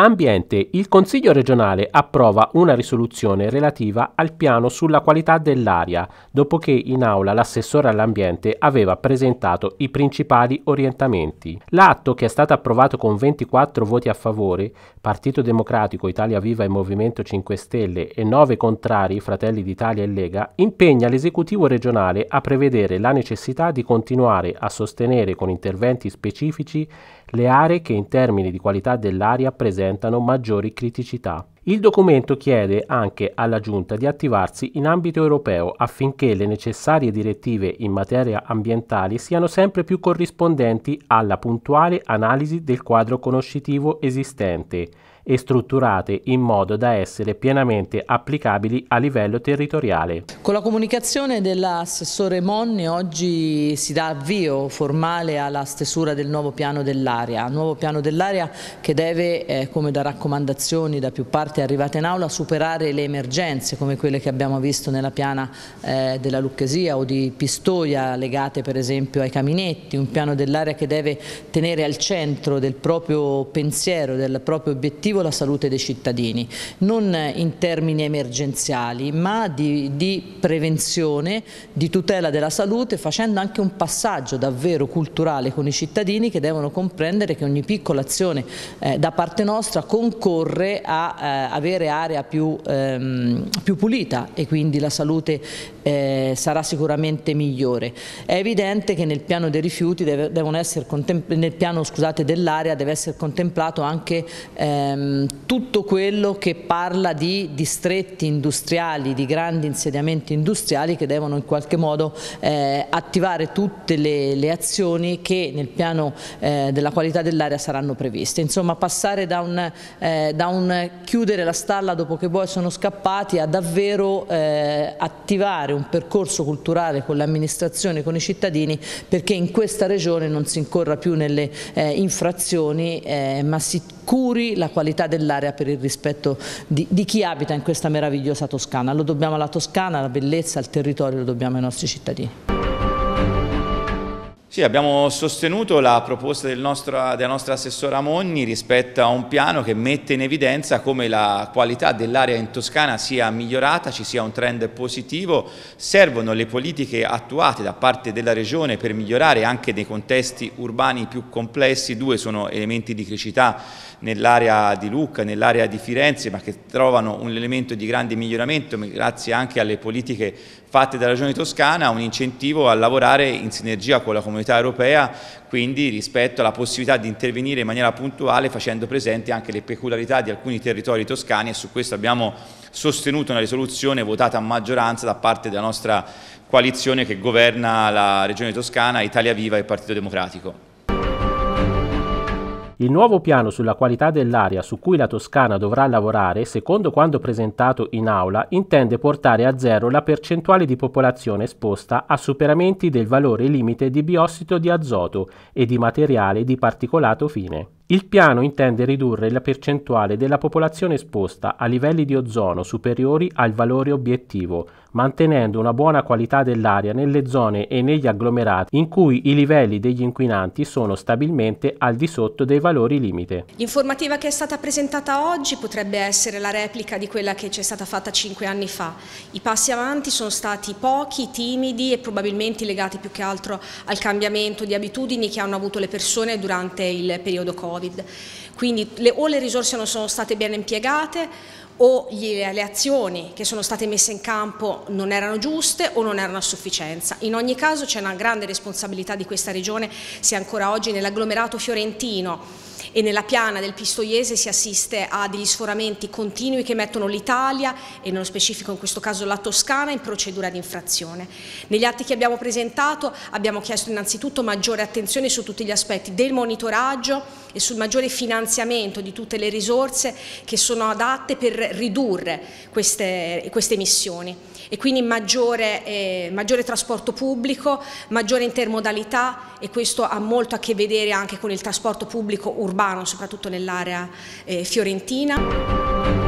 Ambiente. Il Consiglio regionale approva una risoluzione relativa al piano sulla qualità dell'aria, dopo che in aula l'assessore all'ambiente aveva presentato i principali orientamenti. L'atto, che è stato approvato con 24 voti a favore, Partito Democratico, Italia Viva e Movimento 5 Stelle e 9 contrari, Fratelli d'Italia e Lega, impegna l'esecutivo regionale a prevedere la necessità di continuare a sostenere con interventi specifici le aree che in termini di qualità dell'aria presentano presentano maggiori criticità. Il documento chiede anche alla Giunta di attivarsi in ambito europeo affinché le necessarie direttive in materia ambientale siano sempre più corrispondenti alla puntuale analisi del quadro conoscitivo esistente e strutturate in modo da essere pienamente applicabili a livello territoriale. Con la comunicazione dell'assessore Monni oggi si dà avvio formale alla stesura del nuovo piano dell'area, nuovo piano dell'area che deve, eh, come da raccomandazioni da più parti arrivate in aula, superare le emergenze come quelle che abbiamo visto nella piana eh, della Lucchesia o di Pistoia legate per esempio ai caminetti, un piano dell'area che deve tenere al centro del proprio pensiero, del proprio obiettivo obiettivo la salute dei cittadini, non in termini emergenziali ma di, di prevenzione, di tutela della salute facendo anche un passaggio davvero culturale con i cittadini che devono comprendere che ogni piccola azione eh, da parte nostra concorre a eh, avere area più, ehm, più, pulita e quindi la salute eh, sarà sicuramente migliore. È evidente che nel piano dei rifiuti deve, devono essere nel piano dell'area deve essere contemplato anche ehm, Ehm, tutto quello che parla di distretti industriali, di grandi insediamenti industriali che devono in qualche modo eh, attivare tutte le, le, azioni che nel piano eh, della qualità dell'aria saranno previste. Insomma passare da un, eh, da un, chiudere la stalla dopo che poi sono scappati a davvero eh, attivare un percorso culturale con l'amministrazione, con i cittadini perché in questa regione non si incorra più nelle eh, infrazioni eh, ma si curi la qualità qualità dell'area per il rispetto di, di, chi abita in questa meravigliosa Toscana. Lo dobbiamo alla Toscana, alla bellezza, al territorio, lo dobbiamo ai nostri cittadini. Sì, abbiamo sostenuto la proposta del nostro, della nostra assessora Mogni rispetto a un piano che mette in evidenza come la qualità dell'area in Toscana sia migliorata, ci sia un trend positivo, servono le politiche attuate da parte della Regione per migliorare anche nei contesti urbani più complessi, due sono elementi di criticità nell'area di Lucca, nell'area di Firenze, ma che trovano un elemento di grande miglioramento grazie anche alle politiche fatte dalla Regione Toscana un incentivo a lavorare in sinergia con la comunità europea, quindi rispetto alla possibilità di intervenire in maniera puntuale facendo presente anche le peculiarità di alcuni territori toscani e su questo abbiamo sostenuto una risoluzione votata a maggioranza da parte della nostra coalizione che governa la Regione Toscana, Italia Viva e Partito Democratico. Il nuovo piano sulla qualità dell'aria su cui la Toscana dovrà lavorare, secondo quanto presentato in aula, intende portare a zero la percentuale di popolazione esposta a superamenti del valore limite di biossido di azoto e di materiale di particolato fine. Il piano intende ridurre la percentuale della popolazione esposta a livelli di ozono superiori al valore obiettivo, mantenendo una buona qualità dell'aria nelle zone e negli agglomerati in cui i livelli degli inquinanti sono stabilmente al di sotto dei valori limite. L'informativa che è stata presentata oggi potrebbe essere la replica di quella che ci è stata fatta cinque anni fa. I passi avanti sono stati pochi, timidi e probabilmente legati più che altro al cambiamento di abitudini che hanno avuto le persone durante il periodo Covid. Covid. Quindi le, o le risorse non sono state ben impiegate o le azioni che sono state messe in campo non erano giuste o non erano a sufficienza. In ogni caso c'è una grande responsabilità di questa regione se ancora oggi nell'agglomerato fiorentino e nella piana del Pistoiese si assiste a degli sforamenti continui che mettono l'Italia e nello specifico in questo caso la Toscana in procedura di infrazione. Negli atti che abbiamo presentato abbiamo chiesto innanzitutto maggiore attenzione su tutti gli aspetti del monitoraggio e sul maggiore finanziamento di tutte le risorse che sono adatte per ridurre queste, queste emissioni e quindi maggiore, eh, maggiore, trasporto pubblico, maggiore intermodalità e questo ha molto a che vedere anche con il trasporto pubblico urbano, soprattutto nell'area eh, fiorentina.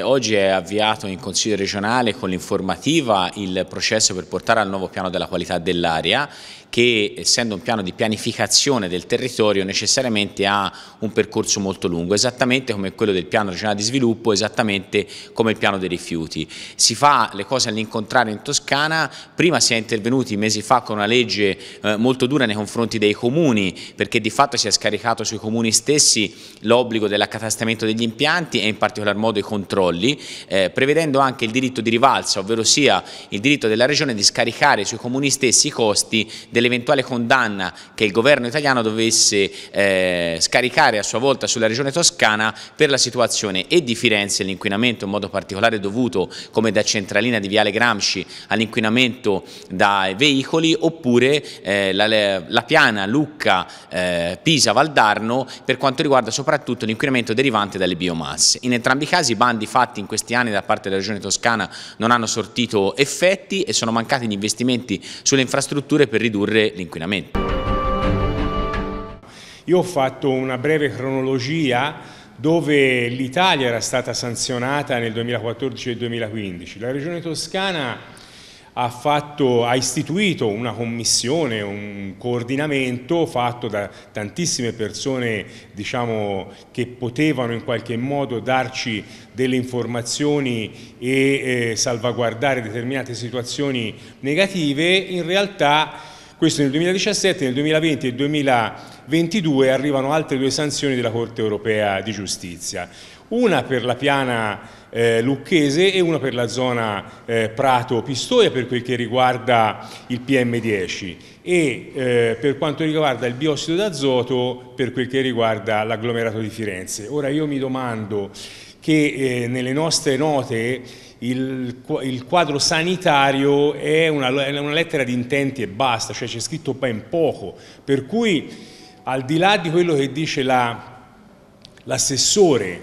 Oggi è avviato in Consiglio regionale con l'informativa il processo per portare al nuovo piano della qualità dell'aria che essendo un piano di pianificazione del territorio necessariamente ha un percorso molto lungo, esattamente come quello del piano regionale di sviluppo, esattamente come il piano dei rifiuti. Si fa le cose all'incontrario in Toscana, prima si è intervenuti mesi fa con una legge eh, molto dura nei confronti dei comuni, perché di fatto si è scaricato sui comuni stessi l'obbligo dell'accatastamento degli impianti e in particolar modo i controlli, eh, prevedendo anche il diritto di rivalsa, ovvero sia il diritto della regione di scaricare sui comuni stessi i costi della dell'eventuale condanna che il governo italiano dovesse eh, scaricare a sua volta sulla regione toscana per la situazione e di Firenze, l'inquinamento in modo particolare dovuto come da centralina di Viale Gramsci all'inquinamento dai veicoli oppure eh, la, la, piana Lucca eh, Pisa Valdarno per quanto riguarda soprattutto l'inquinamento derivante dalle biomasse. In entrambi i casi i bandi fatti in questi anni da parte della regione toscana non hanno sortito effetti e sono mancati gli investimenti sulle infrastrutture per ridurre ridurre l'inquinamento. Io ho fatto una breve cronologia dove l'Italia era stata sanzionata nel 2014 e 2015. La Regione Toscana ha, fatto, ha, istituito una commissione, un coordinamento fatto da tantissime persone diciamo, che potevano in qualche modo darci delle informazioni e eh, salvaguardare determinate situazioni negative. In realtà questo nel 2017, nel 2020 e nel 2022 arrivano altre due sanzioni della Corte Europea di Giustizia, una per la piana eh, lucchese e una per la zona eh, Prato-Pistoia per quel che riguarda il PM10 e eh, per quanto riguarda il biossido d'azoto per quel che riguarda l'agglomerato di Firenze. Ora io mi domando che eh, nelle nostre note il, il quadro sanitario è una, è una lettera di intenti e basta, cioè c'è scritto ben poco, per cui al di là di quello che dice l'assessore, la,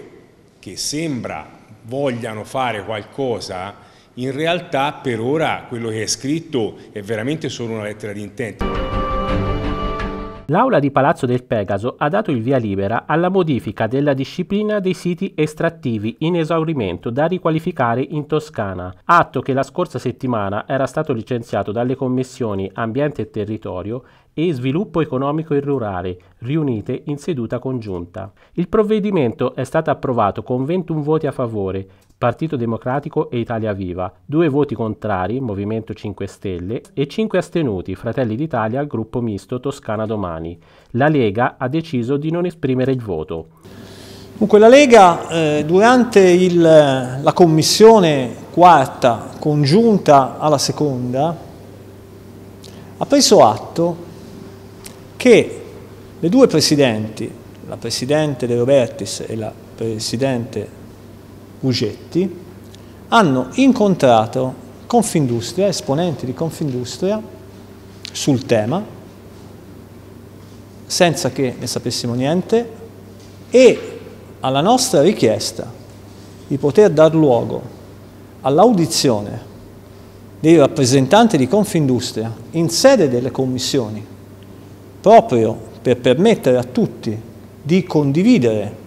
che sembra vogliano fare qualcosa, in realtà per ora quello che è scritto è veramente solo una lettera di intenti. L'Aula di Palazzo del Pegaso ha dato il via libera alla modifica della disciplina dei siti estrattivi in esaurimento da riqualificare in Toscana, atto che la scorsa settimana era stato licenziato dalle commissioni Ambiente e Territorio e Sviluppo Economico e Rurale, riunite in seduta congiunta. Il provvedimento è stato approvato con 21 voti a favore, Partito Democratico e Italia Viva, due voti contrari, Movimento 5 Stelle, e cinque astenuti, Fratelli d'Italia, Gruppo Misto Toscana Domani. La Lega ha deciso di non esprimere il voto. Dunque la Lega eh, durante il, la commissione quarta congiunta alla seconda ha preso atto che le due presidenti, la presidente De Robertis e la presidente Ugetti, hanno incontrato Confindustria, esponenti di Confindustria, sul tema, senza che ne sapessimo niente, e alla nostra richiesta di poter dar luogo all'audizione dei rappresentanti di Confindustria in sede delle commissioni, proprio per permettere a tutti di condividere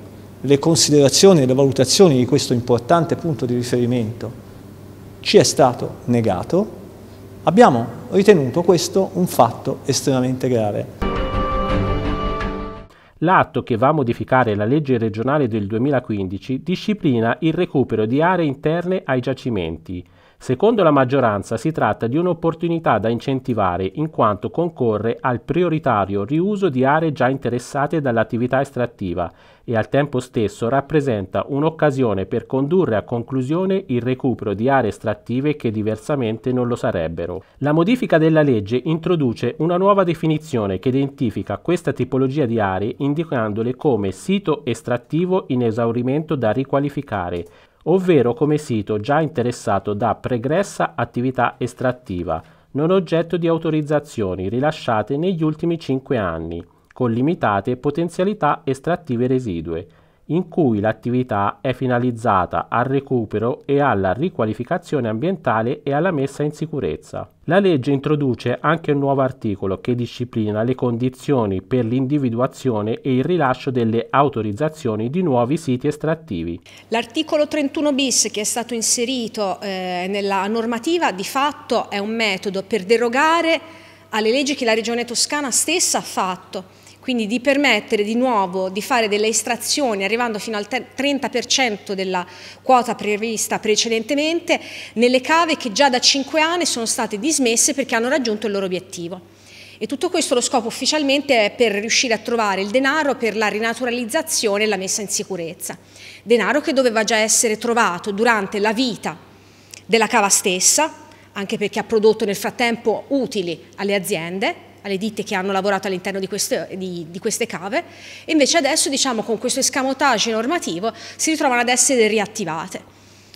le considerazioni e le valutazioni di questo importante punto di riferimento ci è stato negato, abbiamo ritenuto questo un fatto estremamente grave. L'atto che va a modificare la legge regionale del 2015 disciplina il recupero di aree interne ai giacimenti, Secondo la maggioranza si tratta di un'opportunità da incentivare in quanto concorre al prioritario riuso di aree già interessate dall'attività estrattiva e al tempo stesso rappresenta un'occasione per condurre a conclusione il recupero di aree estrattive che diversamente non lo sarebbero. La modifica della legge introduce una nuova definizione che identifica questa tipologia di aree indicandole come sito estrattivo in esaurimento da riqualificare ovvero come sito già interessato da pregressa attività estrattiva, non oggetto di autorizzazioni rilasciate negli ultimi 5 anni, con limitate potenzialità estrattive residue, in cui l'attività è finalizzata al recupero e alla riqualificazione ambientale e alla messa in sicurezza. La legge introduce anche un nuovo articolo che disciplina le condizioni per l'individuazione e il rilascio delle autorizzazioni di nuovi siti estrattivi. L'articolo 31 bis che è stato inserito eh, nella normativa di fatto è un metodo per derogare alle leggi che la Regione Toscana stessa ha fatto quindi di permettere di nuovo di fare delle estrazioni arrivando fino al 30% della quota prevista precedentemente nelle cave che già da 5 anni sono state dismesse perché hanno raggiunto il loro obiettivo. E tutto questo lo scopo ufficialmente è per riuscire a trovare il denaro per la rinaturalizzazione e la messa in sicurezza. Denaro che doveva già essere trovato durante la vita della cava stessa, anche perché ha prodotto nel frattempo utili alle aziende, alle ditte che hanno lavorato all'interno di, di, di, queste cave e invece adesso diciamo, con questo escamotage normativo si ritrovano ad essere riattivate.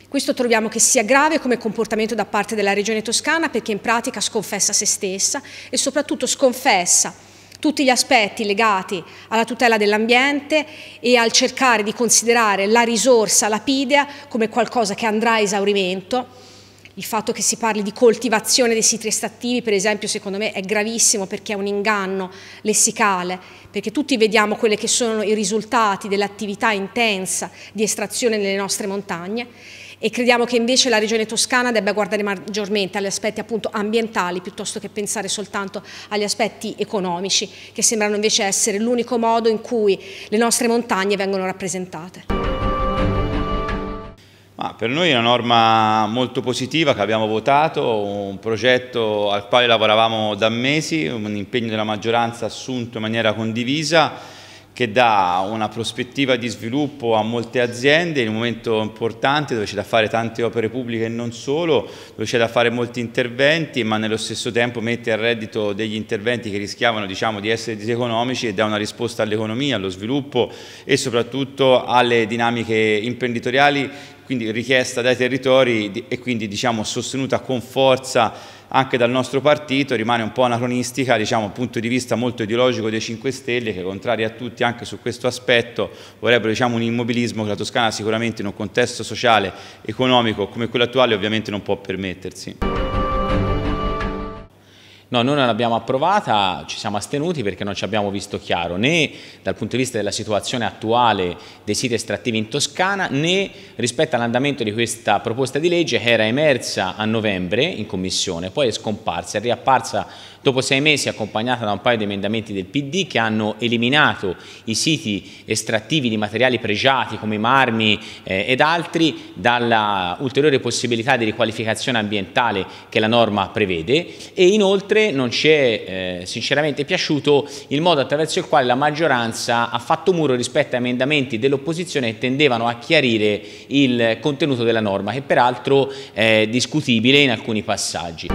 Questo troviamo che sia grave come comportamento da parte della Regione Toscana perché in pratica sconfessa se stessa e soprattutto sconfessa tutti gli aspetti legati alla tutela dell'ambiente e al cercare di considerare la risorsa lapidea come qualcosa che andrà a esaurimento il fatto che si parli di coltivazione dei siti estattivi, per esempio, secondo me è gravissimo perché è un inganno lessicale, perché tutti vediamo quelli che sono i risultati dell'attività intensa di estrazione nelle nostre montagne e crediamo che invece la regione toscana debba guardare maggiormente agli aspetti appunto ambientali piuttosto che pensare soltanto agli aspetti economici, che sembrano invece essere l'unico modo in cui le nostre montagne vengono rappresentate. Ma per noi è una norma molto positiva che abbiamo votato, un progetto al quale lavoravamo da mesi, un impegno della maggioranza assunto in maniera condivisa che dà una prospettiva di sviluppo a molte aziende in un momento importante dove c'è da fare tante opere pubbliche e non solo, dove c'è da fare molti interventi, ma nello stesso tempo mette a reddito degli interventi che rischiavano diciamo, di essere diseconomici e dà una risposta all'economia, allo sviluppo e soprattutto alle dinamiche imprenditoriali quindi richiesta dai territori e quindi diciamo, sostenuta con forza anche dal nostro partito, rimane un po' anacronistica, diciamo dal punto di vista molto ideologico dei 5 Stelle che contrari a tutti anche su questo aspetto vorrebbero diciamo, un immobilismo che la Toscana sicuramente in un contesto sociale, economico come quello attuale ovviamente non può permettersi. No, noi non l'abbiamo approvata, ci siamo astenuti perché non ci abbiamo visto chiaro né dal punto di vista della situazione attuale dei siti estrattivi in Toscana né rispetto all'andamento di questa proposta di legge che era emersa a novembre in commissione, poi è scomparsa, è riapparsa Dopo sei mesi, accompagnata da un paio di emendamenti del PD che hanno eliminato i siti estrattivi di materiali pregiati come i marmi eh, ed altri dalla ulteriore possibilità di riqualificazione ambientale che la norma prevede e inoltre non ci è eh, sinceramente piaciuto il modo attraverso il quale la maggioranza ha fatto muro rispetto a emendamenti dell'opposizione che tendevano a chiarire il contenuto della norma che peraltro è discutibile in alcuni passaggi.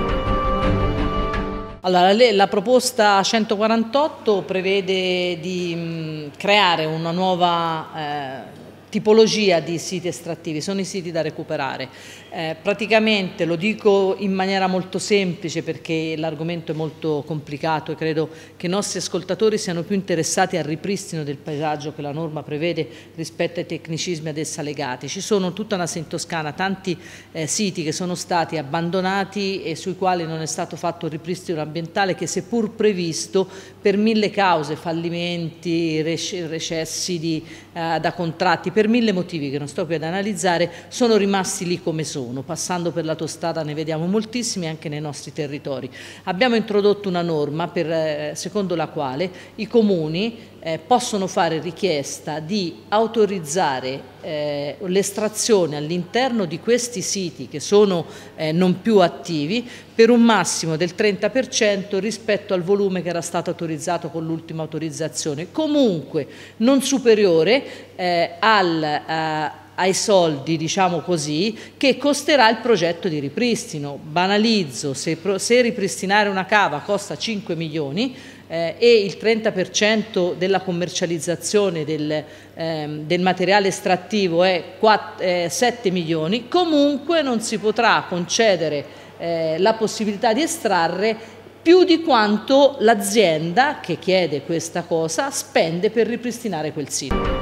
Allora, la proposta 148 prevede di mm, creare una nuova eh, tipologia di siti estrattivi, sono i siti da recuperare. Eh, praticamente lo dico in maniera molto semplice perché l'argomento è molto complicato e credo che i nostri ascoltatori siano più interessati al ripristino del paesaggio che la norma prevede rispetto ai tecnicismi ad essa legati. Ci sono tutta una in Toscana tanti eh, siti che sono stati abbandonati e sui quali non è stato fatto il ripristino ambientale che seppur previsto per mille cause, fallimenti, recessi di, eh, da contratti, per mille motivi che non sto qui ad analizzare, sono rimasti lì come sono. Passando per l'autostrada ne vediamo moltissimi anche nei nostri territori. Abbiamo introdotto una norma per, eh, secondo la quale i comuni eh, possono fare richiesta di autorizzare eh, l'estrazione all'interno di questi siti che sono eh, non più attivi per un massimo del 30% rispetto al volume che era stato autorizzato con l'ultima autorizzazione, comunque non superiore eh, al, a, eh, ai soldi, diciamo così, che costerà il progetto di ripristino. Banalizzo, se, se ripristinare una cava costa 5 milioni, eh, e il 30% della commercializzazione del, ehm, del, materiale estrattivo è 4, eh, 7 milioni, comunque non si potrà concedere eh, la possibilità di estrarre più di quanto l'azienda che chiede questa cosa spende per ripristinare quel sito.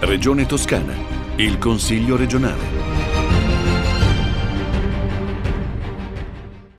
Regione Toscana, il Consiglio regionale.